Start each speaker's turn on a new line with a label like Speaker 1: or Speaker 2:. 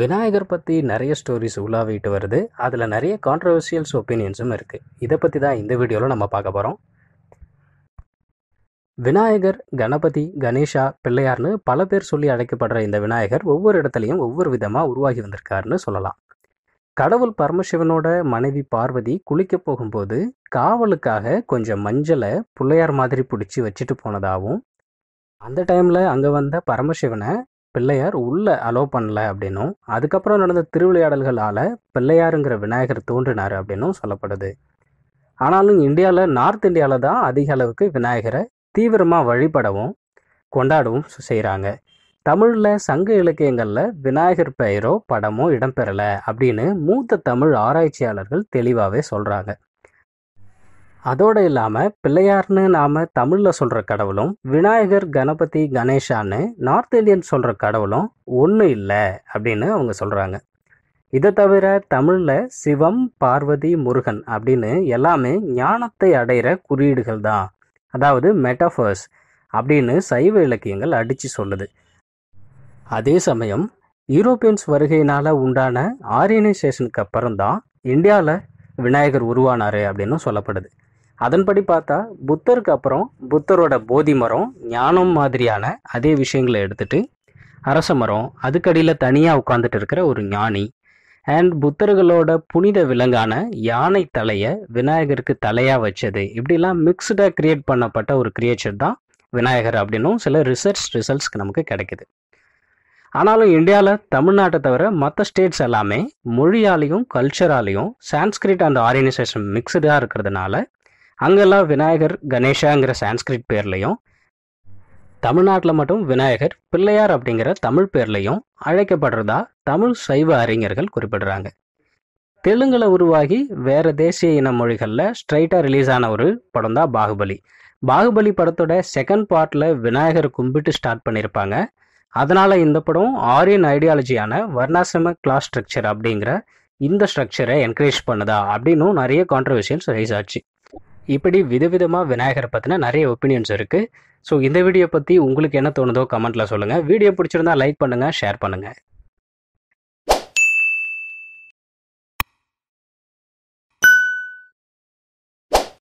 Speaker 1: விநாயகர் பற்றி நிறைய ஸ்டோரிஸ் உலாவிட்டு வருது அதில் நிறைய கான்ட்ரவர்சியல்ஸ் ஒப்பீனியன்ஸும் இருக்குது இதை பற்றி தான் இந்த வீடியோவில் நம்ம பார்க்க போகிறோம் விநாயகர் கணபதி கணேஷா பிள்ளையார்னு பல பேர் சொல்லி அழைக்கப்படுற இந்த விநாயகர் ஒவ்வொரு இடத்துலையும் ஒவ்வொரு விதமாக உருவாகி வந்திருக்காருன்னு சொல்லலாம் கடவுள் பரமசிவனோட மனைவி பார்வதி குளிக்க போகும்போது காவலுக்காக கொஞ்சம் மஞ்சளை பிள்ளையார் மாதிரி பிடிச்சி வச்சுட்டு போனதாகவும் அந்த டைமில் அங்கே வந்த பரமசிவனை பிள்ளையார் உள்ளே அலோவ் பண்ணல அப்படின்னும் அதுக்கப்புறம் நடந்த திருவிளையாடல்களால் பிள்ளையாருங்கிற விநாயகர் தோன்றினார் அப்படின்னும் சொல்லப்படுது ஆனாலும் இந்தியாவில் நார்த் இந்தியாவில் தான் அதிக அளவுக்கு விநாயகரை தீவிரமாக வழிபடவும் கொண்டாடவும் செய்கிறாங்க தமிழில் சங்க இலக்கியங்களில் விநாயகர் பெயரோ படமோ இடம்பெறலை அப்படின்னு மூத்த தமிழ் ஆராய்ச்சியாளர்கள் தெளிவாகவே சொல்கிறாங்க அதோடு இல்லாமல் பிள்ளையார்னு நாம் தமிழில் சொல்கிற கடவுளும் விநாயகர் கணபதி கணேஷான்னு நார்த் இந்தியன் சொல்கிற கடவுளும் ஒன்று இல்லை அப்படின்னு அவங்க சொல்கிறாங்க இதை தவிர தமிழில் சிவம் பார்வதி முருகன் அப்படின்னு எல்லாமே ஞானத்தை அடையிற குறியீடுகள் தான் அதாவது மெட்டஃபர்ஸ் அப்படின்னு சைவ இலக்கியங்கள் அடித்து சொல்லுது அதே சமயம் யூரோப்பியன்ஸ் வருகையினால் உண்டான ஆரியனைசேஷனுக்கு அப்புறம் தான் இந்தியாவில் விநாயகர் உருவானார் அப்படின்னு சொல்லப்படுது அதன்படி பார்த்தா புத்தருக்கு அப்புறம் புத்தரோட போதி மரம் ஞானம் மாதிரியான அதே விஷயங்களை எடுத்துட்டு அரச மரம் அதுக்கடியில் தனியாக உட்காந்துட்டு இருக்கிற ஒரு ஞானி அண்ட் புத்தர்களோட புனித விலங்கான யானை தலையை விநாயகருக்கு தலையாக வச்சது இப்படிலாம் மிக்ஸ்டாக கிரியேட் பண்ணப்பட்ட ஒரு கிரியேச்சர் தான் விநாயகர் அப்படின்னும் சில ரிசர்ச் ரிசல்ட்ஸ்க்கு நமக்கு கிடைக்குது ஆனாலும் இந்தியாவில் தமிழ்நாட்டை தவிர மற்ற ஸ்டேட்ஸ் எல்லாமே மொழியாலையும் கல்ச்சராலையும் சான்ஸ்கிரிட் அண்ட் ஆர்கனைசேஷன் மிக்சடாக இருக்கிறதுனால அங்கெல்லாம் விநாயகர் கணேஷாங்கிற சான்ஸ்கிரிட் பேர்லையும் தமிழ்நாட்டில் மட்டும் விநாயகர் பிள்ளையார் அப்படிங்கிற தமிழ் பேர்லையும் அழைக்கப்படுறதா தமிழ் சைவ அறிஞர்கள் குறிப்பிடுறாங்க தெலுங்கில் உருவாகி வேற தேசிய இன மொழிகளில் ஸ்ட்ரைட்டாக ரிலீஸ் ஆன ஒரு படம் தான் பாகுபலி பாகுபலி படத்தோட செகண்ட் பார்ட்டில் விநாயகர் கும்பிட்டு ஸ்டார்ட் பண்ணியிருப்பாங்க அதனால் இந்த படம் ஆரியன் ஐடியாலஜியான வர்ணாசிரம கிளாஸ் ஸ்ட்ரக்சர் அப்படிங்கிற இந்த ஸ்ட்ரக்சரை என்கரேஜ் பண்ணுதா அப்படின்னும் நிறைய கான்ட்ரவர்ஷியல்ஸ் ரைஸ் ஆச்சு இப்படி விதவிதமாக விநாயகரை பற்றின நிறைய ஒப்பீனியன்ஸ் இருக்குது ஸோ இந்த வீடியோ பற்றி உங்களுக்கு என்ன தோணுதோ கமெண்ட்டில் சொல்லுங்கள் வீடியோ பிடிச்சிருந்தா லைக் பண்ணுங்கள் ஷேர் பண்ணுங்கள்